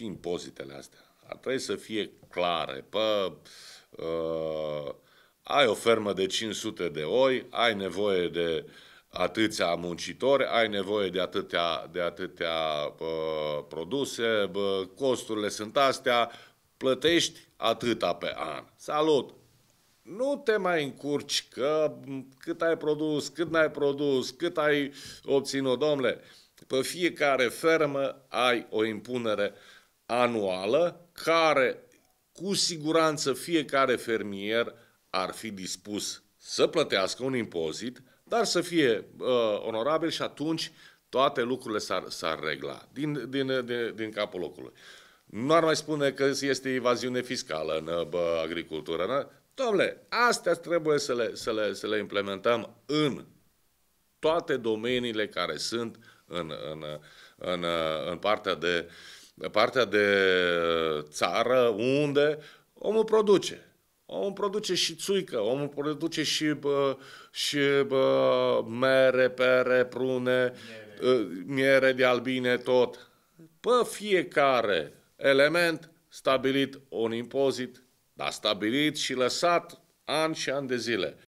și impozitele astea ar trebui să fie clare. Pă, uh, ai o fermă de 500 de oi, ai nevoie de atâția muncitori, ai nevoie de atâtea, de atâtea uh, produse, bă, costurile sunt astea, plătești atâta pe an. Salut! Nu te mai încurci că cât ai produs, cât n-ai produs, cât ai obținut, domnule. Pe fiecare fermă ai o impunere uh, anuală care cu siguranță fiecare fermier ar fi dispus să plătească un impozit, dar să fie uh, onorabil și atunci toate lucrurile s-ar, s-ar regla din, din, din, din capul locului. Nu ar mai spune că este evaziune fiscală în bă, uh, agricultură. N-? Domnule, astea trebuie să le, să, le, să le implementăm în toate domeniile care sunt în, în, în, uh, în partea de uh, partea de uh, țară unde omul produce. Omul produce și țuică, omul produce și, bă, și bă, mere, pere, prune, miere. Uh, miere de albine, tot. Pe fiecare element stabilit un impozit, dar stabilit și lăsat an și an de zile.